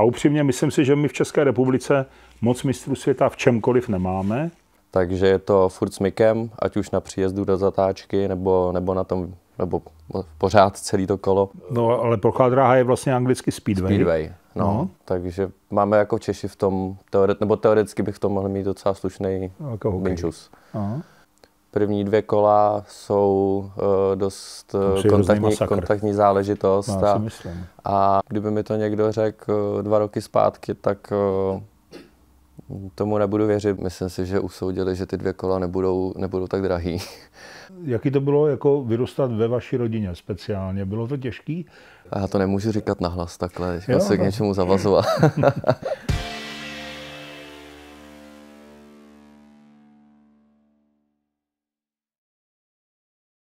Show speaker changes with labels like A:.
A: A upřímně myslím si, že my v České republice moc mistrů světa v čemkoliv nemáme.
B: Takže je to furt s mikem, ať už na příjezdu do zatáčky nebo, nebo na tom nebo pořád celý to kolo.
A: No, ale plochá dráha je vlastně anglicky speedway. Speedway, no. no.
B: Takže máme jako Češi v tom, teore, nebo teoreticky bych v tom mohl mít docela slušný jako okay. minčus. Aha. První dvě kola jsou eh, dost eh, kontaktní, kontaktní záležitost. No, a, a kdyby mi to někdo řekl eh, dva roky zpátky, tak Tomu nebudu věřit. Myslím si, že usoudili, že ty dvě kola nebudou, nebudou tak drahý.
A: Jaký to bylo jako vyrůstat ve vaší rodině speciálně? Bylo to těžký? Já to nemůžu říkat nahlas takhle, jo, se no. k něčemu zavazovat.